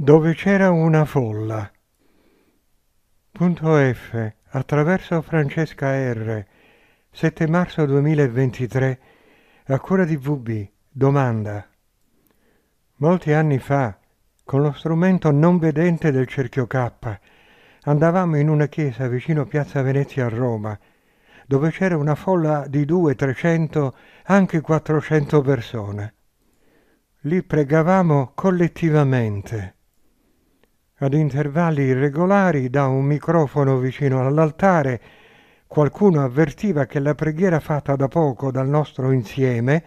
dove c'era una folla. Punto F. Attraverso Francesca R. 7 marzo 2023 a cura di VB. Domanda. Molti anni fa, con lo strumento non vedente del cerchio K, andavamo in una chiesa vicino Piazza Venezia a Roma, dove c'era una folla di due, trecento, anche quattrocento persone. Lì pregavamo collettivamente ad intervalli irregolari da un microfono vicino all'altare. Qualcuno avvertiva che la preghiera fatta da poco dal nostro insieme,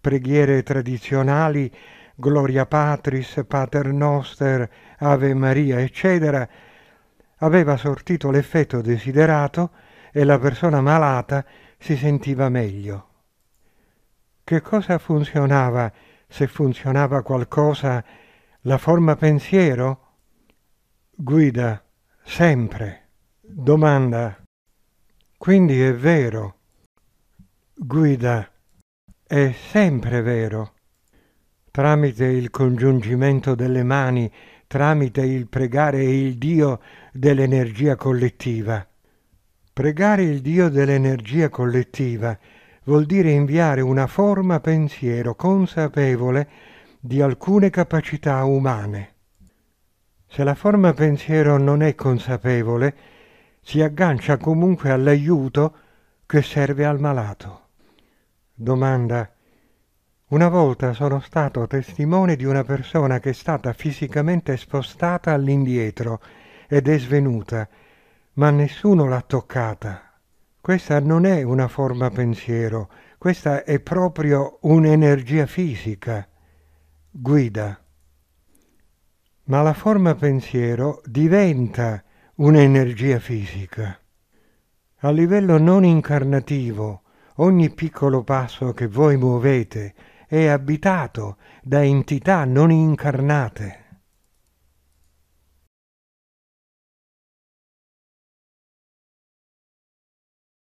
preghiere tradizionali, Gloria Patris, Pater Noster, Ave Maria, eccetera, aveva sortito l'effetto desiderato e la persona malata si sentiva meglio. Che cosa funzionava, se funzionava qualcosa, la forma pensiero? guida sempre. Domanda. Quindi è vero. Guida. È sempre vero. Tramite il congiungimento delle mani, tramite il pregare il Dio dell'energia collettiva. Pregare il Dio dell'energia collettiva vuol dire inviare una forma pensiero consapevole di alcune capacità umane. Se la forma pensiero non è consapevole, si aggancia comunque all'aiuto che serve al malato. Domanda. Una volta sono stato testimone di una persona che è stata fisicamente spostata all'indietro ed è svenuta, ma nessuno l'ha toccata. Questa non è una forma pensiero, questa è proprio un'energia fisica. Guida ma la forma pensiero diventa un'energia fisica. A livello non incarnativo, ogni piccolo passo che voi muovete è abitato da entità non incarnate.